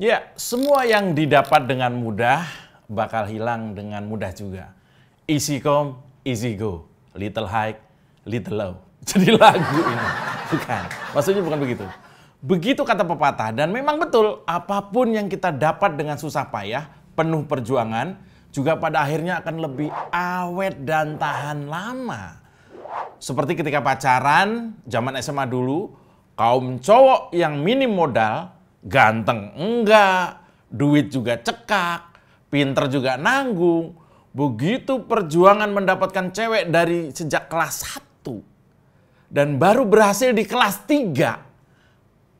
Ya, semua yang didapat dengan mudah bakal hilang dengan mudah juga. Easy come, easy go. Little high, little low. Jadi lagu ini. Bukan. Maksudnya bukan begitu. Begitu kata pepatah dan memang betul apapun yang kita dapat dengan susah payah, penuh perjuangan, juga pada akhirnya akan lebih awet dan tahan lama. Seperti ketika pacaran, zaman SMA dulu, kaum cowok yang minim modal Ganteng enggak, duit juga cekak, pinter juga nanggung. Begitu perjuangan mendapatkan cewek dari sejak kelas 1 dan baru berhasil di kelas 3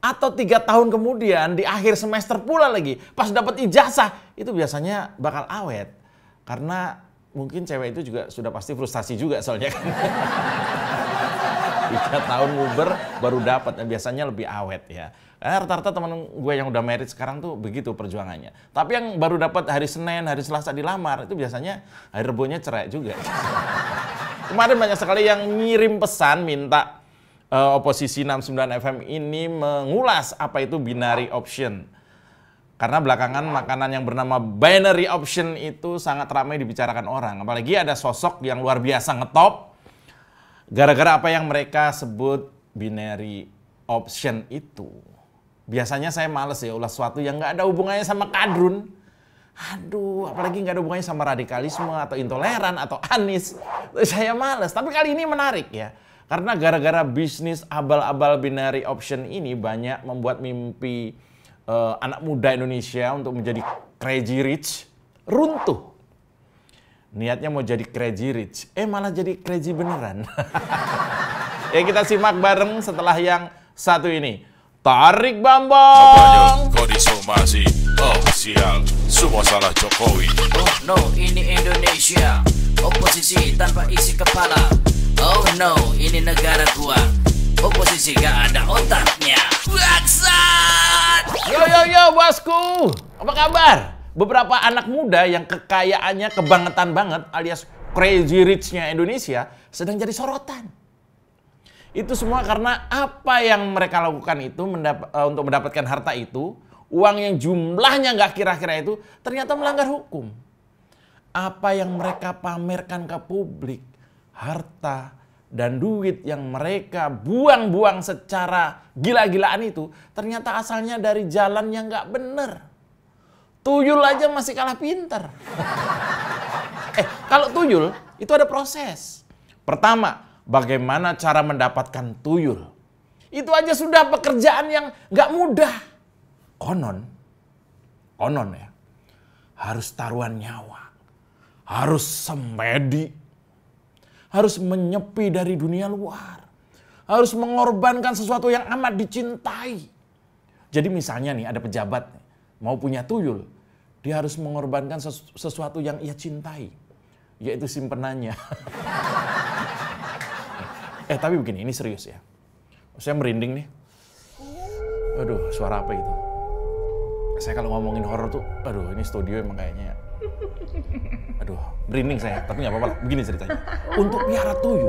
atau tiga tahun kemudian di akhir semester pula lagi pas dapat ijazah itu biasanya bakal awet karena mungkin cewek itu juga sudah pasti frustasi juga soalnya kan tiga tahun uber baru dapat nah biasanya lebih awet ya Eh, rata-rata teman gue yang udah merit sekarang tuh begitu perjuangannya. Tapi yang baru dapat hari Senin, hari Selasa dilamar itu biasanya hari Rebonya cerai juga. Kemarin banyak sekali yang ngirim pesan minta uh, oposisi 69 FM ini mengulas apa itu binary option. Karena belakangan makanan yang bernama binary option itu sangat ramai dibicarakan orang. Apalagi ada sosok yang luar biasa ngetop. Gara-gara apa yang mereka sebut binary option itu. Biasanya saya males ya ulas sesuatu yang nggak ada hubungannya sama kadrun. Aduh, apalagi nggak ada hubungannya sama radikalisme atau intoleran atau anis. Saya males. Tapi kali ini menarik ya. Karena gara-gara bisnis abal-abal binary option ini banyak membuat mimpi uh, anak muda Indonesia untuk menjadi crazy rich runtuh. Niatnya mau jadi crazy rich, eh malah jadi crazy beneran. ya kita simak bareng setelah yang satu ini. Tarik Bambang. Oh sial, semua salah Jokowi. Oh no, ini Indonesia. Oposisi tanpa isi kepala. Oh no, ini negara gua. Oposisi gak ada otaknya. Baksat! Yo yo yo bosku, apa kabar? Beberapa anak muda yang kekayaannya kebangetan banget alias crazy richnya Indonesia sedang jadi sorotan. Itu semua karena apa yang mereka lakukan itu mendap e, untuk mendapatkan harta itu, uang yang jumlahnya nggak kira-kira itu ternyata melanggar hukum. Apa yang mereka pamerkan ke publik, harta dan duit yang mereka buang-buang secara gila-gilaan itu ternyata asalnya dari jalan yang nggak bener. Tuyul aja masih kalah pinter. eh, kalau tuyul itu ada proses. Pertama, bagaimana cara mendapatkan tuyul. Itu aja sudah pekerjaan yang nggak mudah. Konon, konon ya, harus taruhan nyawa, harus semedi, harus menyepi dari dunia luar, harus mengorbankan sesuatu yang amat dicintai. Jadi misalnya nih ada pejabat mau punya tuyul, dia harus mengorbankan sesuatu yang ia cintai, yaitu simpenannya. Eh tapi begini, ini serius ya. Saya merinding nih. Aduh, suara apa itu? Saya kalau ngomongin horor tuh, aduh ini studio emang kayaknya. Aduh, merinding saya. Tapi nggak apa-apa begini ceritanya. Untuk piara tuyul,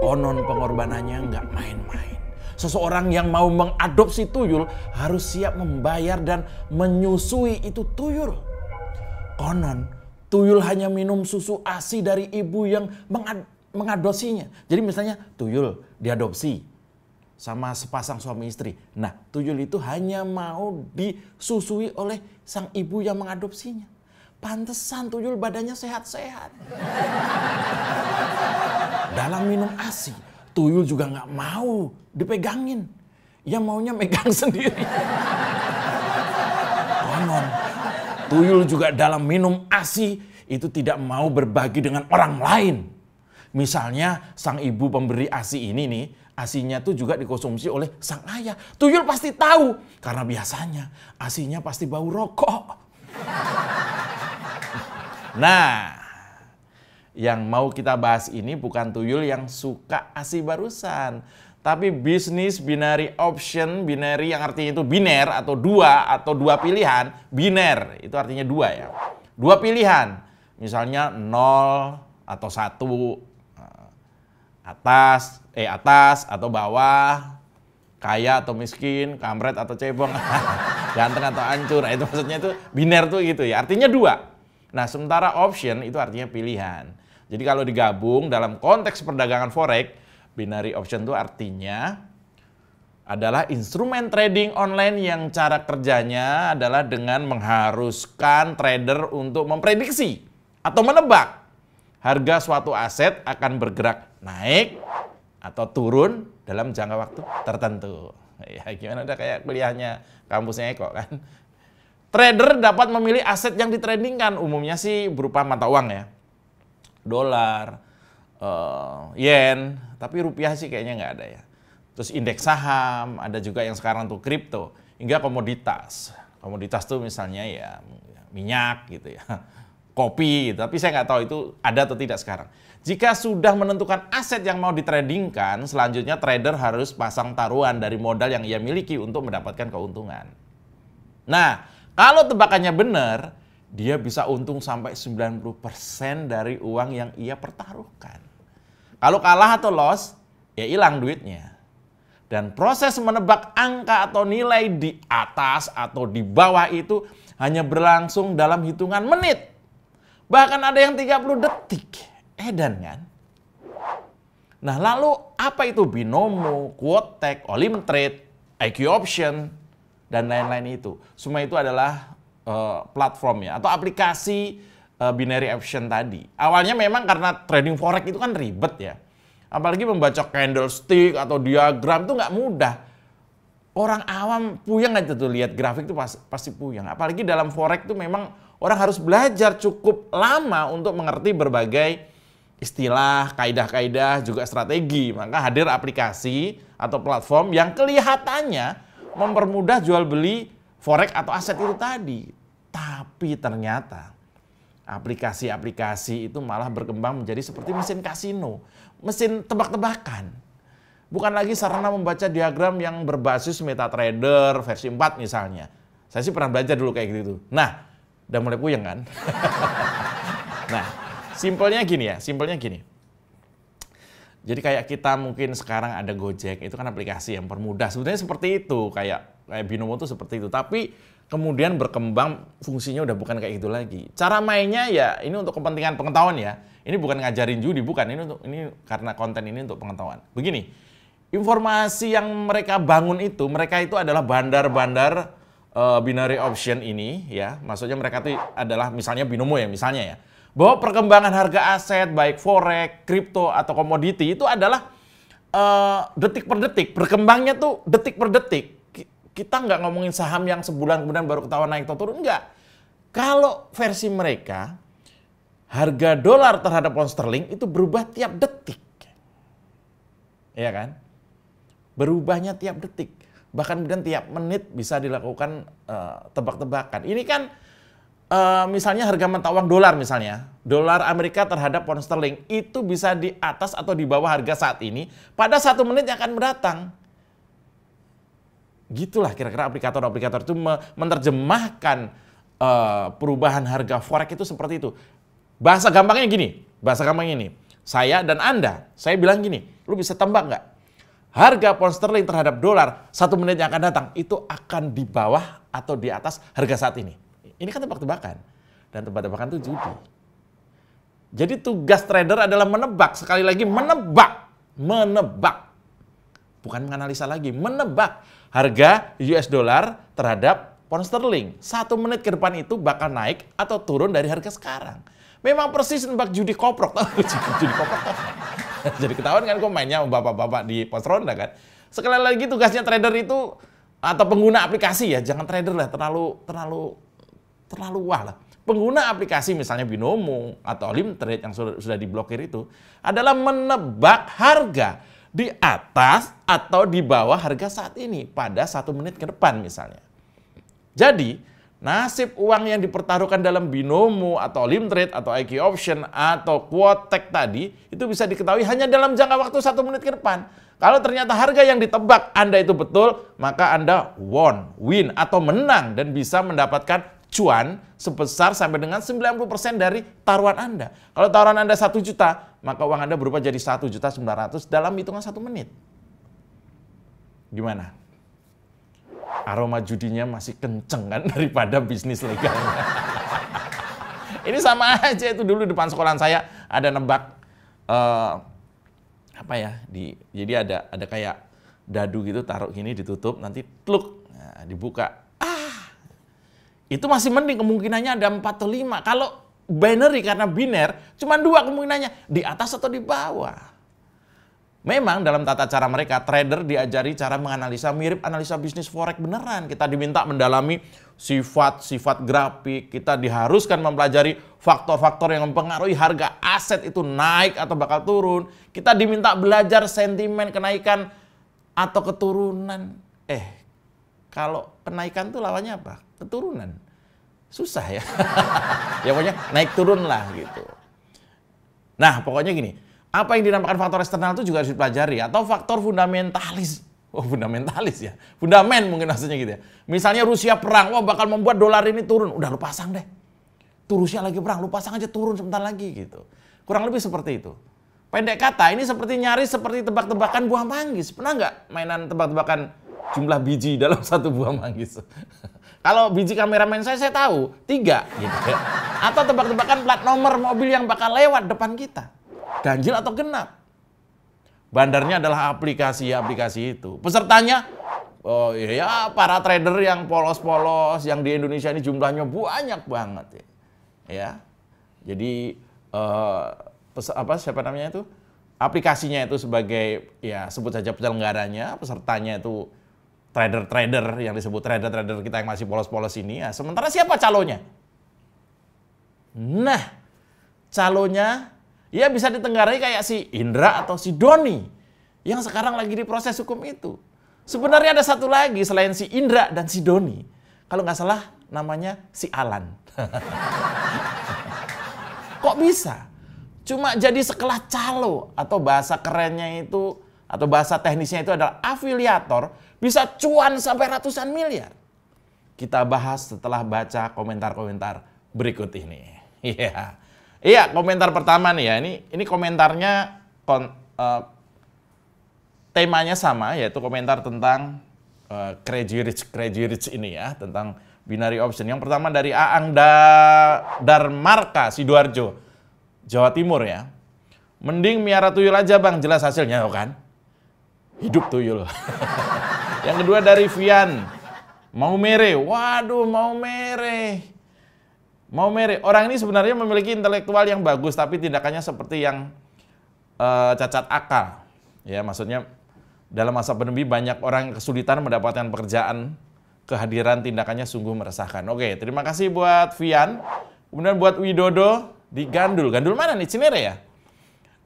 konon pengorbanannya nggak main-main. Seseorang yang mau mengadopsi tuyul harus siap membayar dan menyusui itu tuyul. Konon, tuyul hanya minum susu ASI dari ibu yang mengadopsi mengadopsinya. Jadi misalnya tuyul diadopsi sama sepasang suami istri. Nah, tuyul itu hanya mau disusui oleh sang ibu yang mengadopsinya. Pantesan tuyul badannya sehat-sehat. Dalam minum ASI, tuyul juga nggak mau dipegangin. Ia maunya megang sendiri. Konon, tuyul juga dalam minum ASI itu tidak mau berbagi dengan orang lain. Misalnya sang ibu pemberi ASI ini nih, ASINYA tuh juga dikonsumsi oleh sang ayah. Tuyul pasti tahu karena biasanya ASINYA pasti bau rokok. Nah, yang mau kita bahas ini bukan tuyul yang suka ASI barusan, tapi bisnis binary option, binary yang artinya itu biner atau dua atau dua pilihan, biner itu artinya dua ya. Dua pilihan. Misalnya nol atau satu atas, eh atas atau bawah, kaya atau miskin, kamret atau cebong, ganteng atau hancur. Nah, itu maksudnya itu biner tuh gitu ya. Artinya dua. Nah, sementara option itu artinya pilihan. Jadi kalau digabung dalam konteks perdagangan forex, binary option itu artinya adalah instrumen trading online yang cara kerjanya adalah dengan mengharuskan trader untuk memprediksi atau menebak harga suatu aset akan bergerak naik atau turun dalam jangka waktu tertentu. Ya, gimana udah kayak kuliahnya kampusnya Eko kan. Trader dapat memilih aset yang ditrendingkan. umumnya sih berupa mata uang ya. Dolar, uh, yen, tapi rupiah sih kayaknya nggak ada ya. Terus indeks saham, ada juga yang sekarang tuh kripto, hingga komoditas. Komoditas tuh misalnya ya minyak gitu ya kopi, tapi saya nggak tahu itu ada atau tidak sekarang. Jika sudah menentukan aset yang mau ditradingkan, selanjutnya trader harus pasang taruhan dari modal yang ia miliki untuk mendapatkan keuntungan. Nah, kalau tebakannya benar, dia bisa untung sampai 90% dari uang yang ia pertaruhkan. Kalau kalah atau loss, ya hilang duitnya. Dan proses menebak angka atau nilai di atas atau di bawah itu hanya berlangsung dalam hitungan menit Bahkan ada yang 30 detik. Edan eh, kan? Nah lalu apa itu binomo, quotek, olim trade, IQ option, dan lain-lain itu. Semua itu adalah uh, eh, platformnya atau aplikasi uh, binary option tadi. Awalnya memang karena trading forex itu kan ribet ya. Apalagi membaca candlestick atau diagram itu nggak mudah. Orang awam puyeng aja tuh lihat grafik itu pasti, pasti puyeng. Apalagi dalam forex itu memang orang harus belajar cukup lama untuk mengerti berbagai istilah, kaidah-kaidah, juga strategi. Maka hadir aplikasi atau platform yang kelihatannya mempermudah jual beli forex atau aset itu tadi. Tapi ternyata aplikasi-aplikasi itu malah berkembang menjadi seperti mesin kasino, mesin tebak-tebakan. Bukan lagi sarana membaca diagram yang berbasis MetaTrader versi 4 misalnya. Saya sih pernah belajar dulu kayak gitu. Nah, Udah mulai puyeng kan? nah, simpelnya gini ya, simpelnya gini. Jadi kayak kita mungkin sekarang ada Gojek, itu kan aplikasi yang permudah. Sebenarnya seperti itu, kayak kayak Binomo itu seperti itu. Tapi kemudian berkembang fungsinya udah bukan kayak itu lagi. Cara mainnya ya ini untuk kepentingan pengetahuan ya. Ini bukan ngajarin judi, bukan. Ini untuk ini karena konten ini untuk pengetahuan. Begini, informasi yang mereka bangun itu, mereka itu adalah bandar-bandar uh, binary option ini ya, maksudnya mereka itu adalah misalnya binomo ya misalnya ya, bahwa perkembangan harga aset baik forex, kripto atau komoditi itu adalah uh, detik per detik, berkembangnya tuh detik per detik. Kita nggak ngomongin saham yang sebulan kemudian baru ketahuan naik atau turun, nggak. Kalau versi mereka, harga dolar terhadap pound sterling itu berubah tiap detik. Iya kan? Berubahnya tiap detik bahkan kemudian tiap menit bisa dilakukan uh, tebak-tebakan. Ini kan uh, misalnya harga mata uang dolar misalnya, dolar Amerika terhadap pound sterling itu bisa di atas atau di bawah harga saat ini pada satu menit yang akan berdatang. Gitulah kira-kira aplikator-aplikator itu menerjemahkan uh, perubahan harga forex itu seperti itu. Bahasa gampangnya gini, bahasa gampangnya ini. Saya dan Anda, saya bilang gini, lu bisa tembak nggak? harga pound sterling terhadap dolar satu menit yang akan datang itu akan di bawah atau di atas harga saat ini. Ini kan tebak-tebakan. Dan tebak-tebakan itu judi. Jadi tugas trader adalah menebak. Sekali lagi menebak. Menebak. Bukan menganalisa lagi. Menebak harga US dollar terhadap pound sterling. Satu menit ke depan itu bakal naik atau turun dari harga sekarang. Memang persis nebak judi koprok. judi koprok? Jadi ketahuan kan gue mainnya bapak-bapak di pos ronda kan. Sekali lagi tugasnya trader itu atau pengguna aplikasi ya, jangan trader lah, terlalu terlalu terlalu wah lah. Pengguna aplikasi misalnya Binomo atau Olim Trade yang sudah, sudah diblokir itu adalah menebak harga di atas atau di bawah harga saat ini pada satu menit ke depan misalnya. Jadi Nasib uang yang dipertaruhkan dalam binomo atau lim trade atau IQ option atau quotek tadi itu bisa diketahui hanya dalam jangka waktu satu menit ke depan. Kalau ternyata harga yang ditebak Anda itu betul, maka Anda won, win atau menang dan bisa mendapatkan cuan sebesar sampai dengan 90% dari taruhan Anda. Kalau taruhan Anda 1 juta, maka uang Anda berubah jadi 1 juta 900 dalam hitungan satu menit. Gimana? aroma judinya masih kenceng kan daripada bisnis legalnya. Ini sama aja itu dulu depan sekolah saya ada nebak uh, apa ya di jadi ada ada kayak dadu gitu taruh gini ditutup nanti pluk nah, dibuka ah itu masih mending kemungkinannya ada empat atau lima kalau binary karena biner cuma dua kemungkinannya di atas atau di bawah Memang dalam tata cara mereka trader diajari cara menganalisa mirip analisa bisnis forex beneran. Kita diminta mendalami sifat-sifat grafik, kita diharuskan mempelajari faktor-faktor yang mempengaruhi harga aset itu naik atau bakal turun. Kita diminta belajar sentimen kenaikan atau keturunan. Eh, kalau kenaikan tuh lawannya apa? Keturunan. Susah ya. ya pokoknya naik turun lah gitu. Nah, pokoknya gini, apa yang dinamakan faktor eksternal itu juga harus dipelajari atau faktor fundamentalis. Oh, fundamentalis ya. fundamental mungkin maksudnya gitu ya. Misalnya Rusia perang, wah bakal membuat dolar ini turun. Udah lu pasang deh. Tuh Rusia lagi perang, lu pasang aja turun sebentar lagi gitu. Kurang lebih seperti itu. Pendek kata, ini seperti nyaris seperti tebak-tebakan buah manggis. Pernah nggak mainan tebak-tebakan jumlah biji dalam satu buah manggis? Kalau biji kameramen saya, saya tahu. Tiga gitu ya. Atau tebak-tebakan plat nomor mobil yang bakal lewat depan kita ganjil atau genap. Bandarnya adalah aplikasi-aplikasi itu. Pesertanya oh iya ya para trader yang polos-polos yang di Indonesia ini jumlahnya banyak banget ya. ya. Jadi uh, pes, apa siapa namanya itu? Aplikasinya itu sebagai ya sebut saja penyelenggaranya, pesertanya itu trader-trader yang disebut trader-trader kita yang masih polos-polos ini. Ya. Sementara siapa calonnya? Nah, calonnya ia bisa ditenggarai kayak si Indra atau si Doni yang sekarang lagi diproses hukum itu. Sebenarnya ada satu lagi selain si Indra dan si Doni. Kalau nggak salah namanya si Alan. Kok bisa? Cuma jadi sekelas calo atau bahasa kerennya itu atau bahasa teknisnya itu adalah afiliator bisa cuan sampai ratusan miliar. Kita bahas setelah baca komentar-komentar berikut ini. Iya. Yeah. Iya, komentar pertama nih ya. Ini ini komentarnya kon, uh, temanya sama yaitu komentar tentang uh, crazy rich crazy rich ini ya, tentang binary option. Yang pertama dari Aang da Darmarka Sidoarjo, Jawa Timur ya. Mending miara tuyul aja bang, jelas hasilnya oh kan. Hidup tuyul. Yang kedua dari Vian, mau mere, waduh mau mere mau merek. Orang ini sebenarnya memiliki intelektual yang bagus, tapi tindakannya seperti yang e, cacat akal. Ya, maksudnya dalam masa pandemi banyak orang kesulitan mendapatkan pekerjaan, kehadiran tindakannya sungguh meresahkan. Oke, terima kasih buat Vian. Kemudian buat Widodo di Gandul. Gandul mana nih? Cinere ya?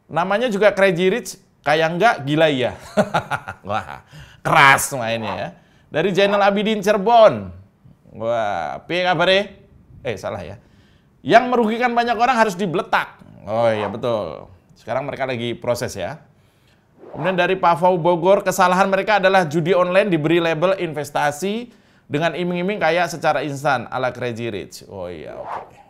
Namanya juga Crazy Rich, kayak enggak gila iya. Wah, keras mainnya ya. Dari Jainal Abidin Cirebon. Wah, piye ya eh salah ya. Yang merugikan banyak orang harus dibletak. Oh iya betul. Sekarang mereka lagi proses ya. Kemudian dari Pavau Bogor, kesalahan mereka adalah judi online diberi label investasi dengan iming-iming kayak secara instan ala Crazy Rich. Oh iya, oke. Okay.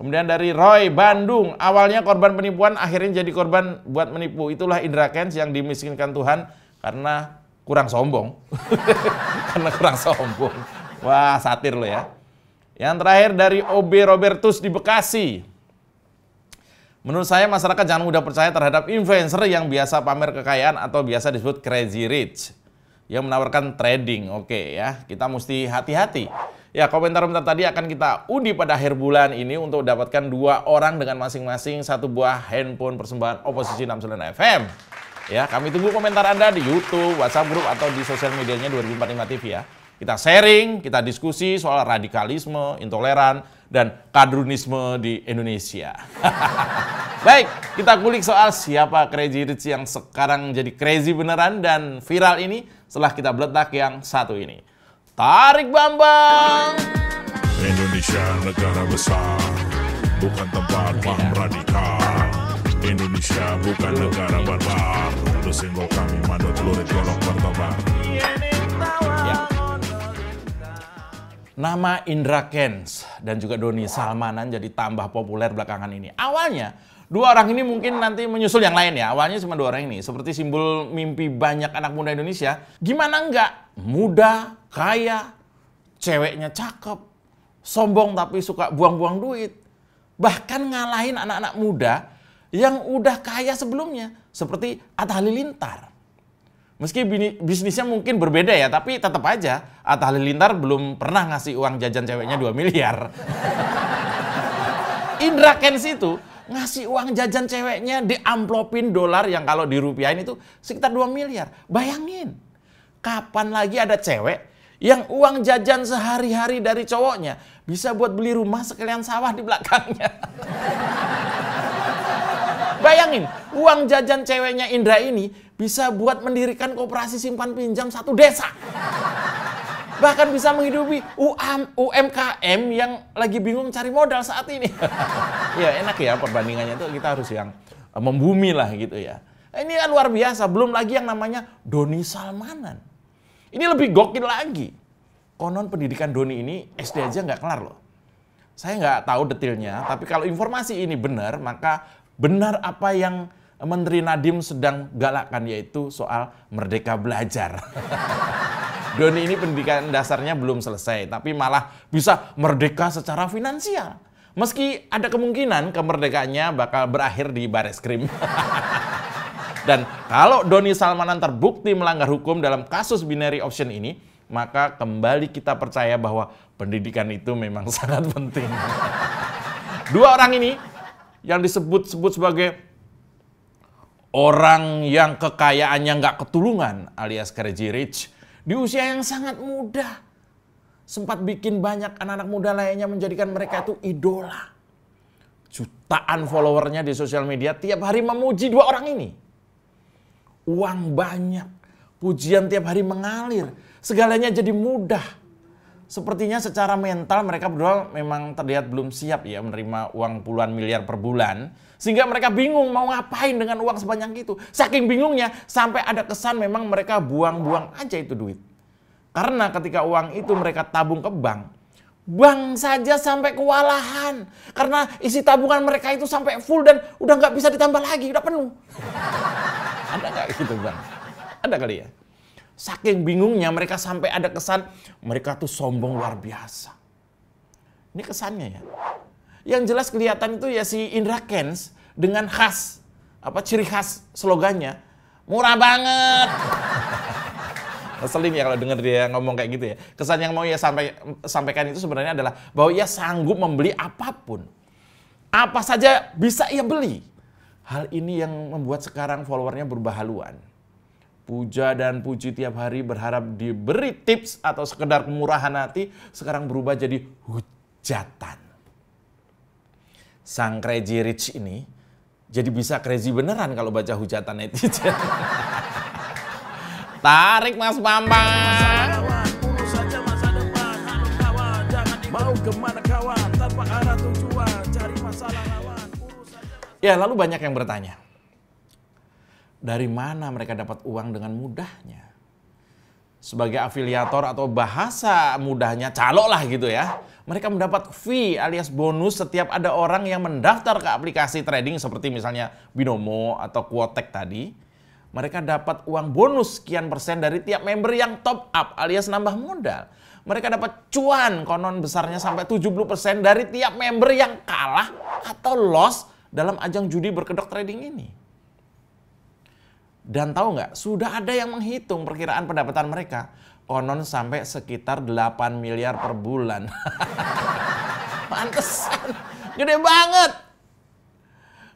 Kemudian dari Roy Bandung, awalnya korban penipuan akhirnya jadi korban buat menipu. Itulah Indra Kens yang dimiskinkan Tuhan karena kurang sombong. karena kurang sombong. Wah, satir lo ya. Yang terakhir dari OB Robertus di Bekasi. Menurut saya masyarakat jangan mudah percaya terhadap influencer yang biasa pamer kekayaan atau biasa disebut crazy rich. Yang menawarkan trading, oke ya. Kita mesti hati-hati. Ya komentar-komentar tadi akan kita undi pada akhir bulan ini untuk dapatkan dua orang dengan masing-masing satu buah handphone persembahan oposisi 69 FM. Ya, kami tunggu komentar Anda di YouTube, WhatsApp group atau di sosial medianya 2045 TV ya. Kita sharing, kita diskusi soal radikalisme, intoleran, dan kadrunisme di Indonesia. Baik, kita kulik soal siapa Crazy Rich yang sekarang jadi crazy beneran dan viral ini setelah kita beletak yang satu ini. Tarik Bambang! Indonesia negara besar, bukan tempat paham radikal. Indonesia bukan negara barbar. Lu singgol kami, mandor pelurit golok bertebar. Nama Indra Kens dan juga Doni Salmanan jadi tambah populer belakangan ini. Awalnya dua orang ini mungkin nanti menyusul yang lain ya. Awalnya cuma dua orang ini. Seperti simbol mimpi banyak anak muda Indonesia. Gimana enggak? Muda, kaya, ceweknya cakep, sombong tapi suka buang-buang duit. Bahkan ngalahin anak-anak muda yang udah kaya sebelumnya. Seperti Atta Halilintar. Meski bisnisnya mungkin berbeda ya, tapi tetap aja Atta Halilintar belum pernah ngasih uang jajan ceweknya 2 miliar. Indra Kens itu ngasih uang jajan ceweknya di amplopin dolar yang kalau dirupiahin itu sekitar 2 miliar. Bayangin, kapan lagi ada cewek yang uang jajan sehari-hari dari cowoknya bisa buat beli rumah sekalian sawah di belakangnya. Bayangin, uang jajan ceweknya Indra ini bisa buat mendirikan koperasi simpan pinjam satu desa. Bahkan bisa menghidupi UAM UMKM yang lagi bingung cari modal saat ini. ya enak ya perbandingannya itu kita harus yang eh, membumi lah gitu ya. Ini kan luar biasa, belum lagi yang namanya Doni Salmanan. Ini lebih gokil lagi. Konon pendidikan Doni ini SD aja nggak kelar loh. Saya nggak tahu detailnya, tapi kalau informasi ini benar, maka benar apa yang Menteri Nadim sedang galakkan yaitu soal merdeka belajar. Doni ini pendidikan dasarnya belum selesai, tapi malah bisa merdeka secara finansial. Meski ada kemungkinan kemerdekaannya bakal berakhir di baris krim. Dan kalau Doni Salmanan terbukti melanggar hukum dalam kasus binary option ini, maka kembali kita percaya bahwa pendidikan itu memang sangat penting. Dua orang ini yang disebut-sebut sebagai orang yang kekayaannya nggak ketulungan alias crazy rich di usia yang sangat muda sempat bikin banyak anak-anak muda lainnya menjadikan mereka itu idola. Jutaan followernya di sosial media tiap hari memuji dua orang ini. Uang banyak, pujian tiap hari mengalir, segalanya jadi mudah sepertinya secara mental mereka berdua memang terlihat belum siap ya menerima uang puluhan miliar per bulan. Sehingga mereka bingung mau ngapain dengan uang sebanyak itu. Saking bingungnya sampai ada kesan memang mereka buang-buang aja itu duit. Karena ketika uang itu mereka tabung ke bank, Bank saja sampai kewalahan karena isi tabungan mereka itu sampai full dan udah nggak bisa ditambah lagi, udah penuh. Ada nggak gitu bang? Ada kali ya. Saking bingungnya mereka sampai ada kesan mereka tuh sombong luar biasa. Ini kesannya ya. Yang jelas kelihatan itu ya si Indra Kens dengan khas apa ciri khas slogannya murah banget. Selim ya kalau dengar dia ngomong kayak gitu ya. Kesan yang mau ya sampai, sampaikan itu sebenarnya adalah bahwa ia sanggup membeli apapun. Apa saja bisa ia beli. Hal ini yang membuat sekarang followernya berubah haluan puja dan puji tiap hari berharap diberi tips atau sekedar kemurahan hati sekarang berubah jadi hujatan. Sang crazy rich ini jadi bisa crazy beneran kalau baca hujatan netizen. Tarik Mas Bambang. Mau kemana kawan tanpa arah tujuan cari masalah lawan. Ya lalu banyak yang bertanya, dari mana mereka dapat uang dengan mudahnya. Sebagai afiliator atau bahasa mudahnya calok lah gitu ya. Mereka mendapat fee alias bonus setiap ada orang yang mendaftar ke aplikasi trading seperti misalnya Binomo atau Quotek tadi. Mereka dapat uang bonus sekian persen dari tiap member yang top up alias nambah modal. Mereka dapat cuan konon besarnya sampai 70% dari tiap member yang kalah atau loss dalam ajang judi berkedok trading ini. Dan tahu nggak, sudah ada yang menghitung perkiraan pendapatan mereka. Konon sampai sekitar 8 miliar per bulan. Pantesan, gede banget.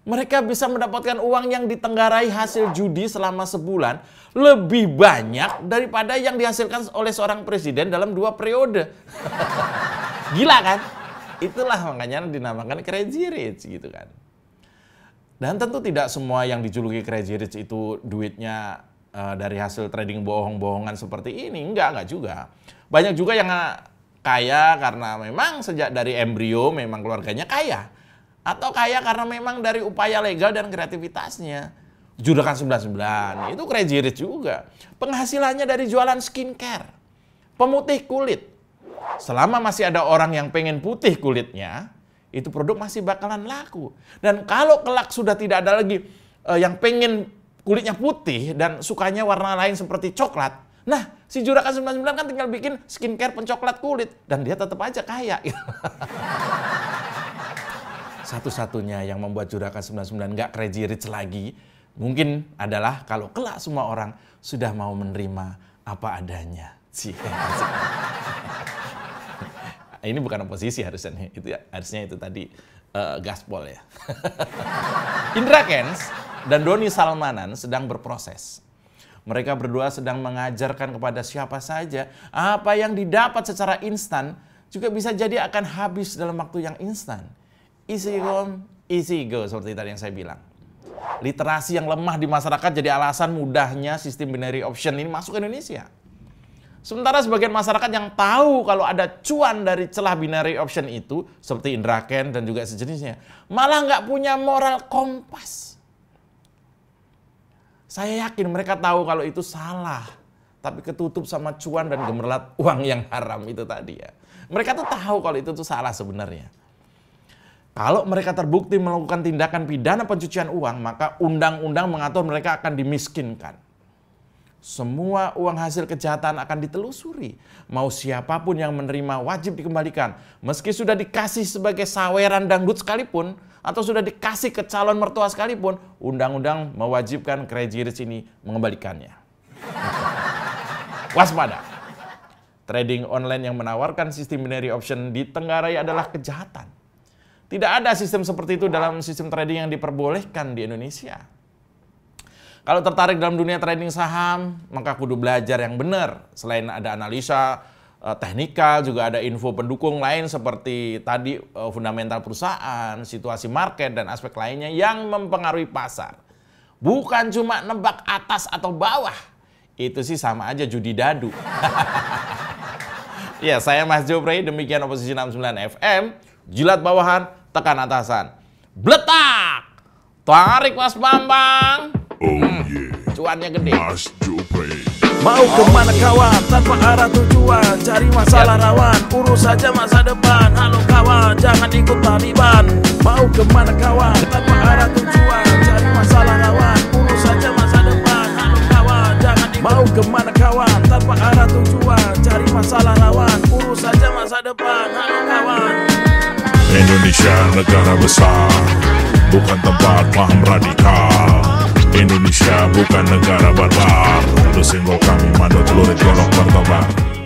Mereka bisa mendapatkan uang yang ditenggarai hasil judi selama sebulan lebih banyak daripada yang dihasilkan oleh seorang presiden dalam dua periode. Gila kan? Itulah makanya dinamakan crazy rich gitu kan. Dan tentu tidak semua yang dijuluki crazy rich itu duitnya uh, dari hasil trading bohong-bohongan seperti ini. Enggak, enggak juga. Banyak juga yang eh, kaya karena memang sejak dari embrio memang keluarganya kaya. Atau kaya karena memang dari upaya legal dan kreativitasnya. Juragan 99, itu crazy rich juga. Penghasilannya dari jualan skincare, pemutih kulit. Selama masih ada orang yang pengen putih kulitnya, itu produk masih bakalan laku. Dan kalau kelak sudah tidak ada lagi uh, yang pengen kulitnya putih dan sukanya warna lain seperti coklat, nah si Juragan 99 kan tinggal bikin skincare pencoklat kulit dan dia tetap aja kaya. Satu-satunya yang membuat Juragan 99 nggak crazy rich lagi mungkin adalah kalau kelak semua orang sudah mau menerima apa adanya. sih ini bukan oposisi harusnya itu ya, harusnya itu tadi uh, gaspol ya. Indra Kens dan Doni Salmanan sedang berproses. Mereka berdua sedang mengajarkan kepada siapa saja apa yang didapat secara instan juga bisa jadi akan habis dalam waktu yang instan. Easy go, easy go seperti tadi yang saya bilang. Literasi yang lemah di masyarakat jadi alasan mudahnya sistem binary option ini masuk ke Indonesia. Sementara sebagian masyarakat yang tahu kalau ada cuan dari celah binary option itu, seperti Indra Ken dan juga sejenisnya, malah nggak punya moral kompas. Saya yakin mereka tahu kalau itu salah, tapi ketutup sama cuan dan gemerlap uang yang haram itu tadi ya. Mereka tuh tahu kalau itu tuh salah sebenarnya. Kalau mereka terbukti melakukan tindakan pidana pencucian uang, maka undang-undang mengatur mereka akan dimiskinkan. Semua uang hasil kejahatan akan ditelusuri. Mau siapapun yang menerima wajib dikembalikan. Meski sudah dikasih sebagai saweran dangdut sekalipun, atau sudah dikasih ke calon mertua sekalipun, undang-undang mewajibkan crazy rich ini mengembalikannya. Waspada. Trading online yang menawarkan sistem binary option di Tenggarai adalah kejahatan. Tidak ada sistem seperti itu dalam sistem trading yang diperbolehkan di Indonesia. Kalau tertarik dalam dunia trading saham, maka kudu belajar yang benar. Selain ada analisa eh, teknikal, juga ada info pendukung lain seperti tadi eh, fundamental perusahaan, situasi market, dan aspek lainnya yang mempengaruhi pasar. Bukan cuma nebak atas atau bawah. Itu sih sama aja judi dadu. ya, saya Mas Jopri, demikian Oposisi 69 FM. Jilat bawahan, tekan atasan. Bletak! Tarik Mas Bambang! Oh hmm. yeah. Cuannya gede. Mas Jupri. Mau kemana kawan? Tanpa arah tujuan, cari masalah rawan. Urus saja masa depan. Halo kawan, jangan ikut Taliban. Mau kemana kawan? Tanpa arah tujuan, cari masalah rawan. Urus saja masa depan. Halo kawan, jangan ikut. Mau kemana kawan? Tanpa arah tujuan, cari masalah rawan. Urus saja masa depan. Halo kawan. Indonesia negara besar, bukan tempat paham radikal. Indonesia bukan negara barbar Lu singgol kami mandot lurit golok bertobat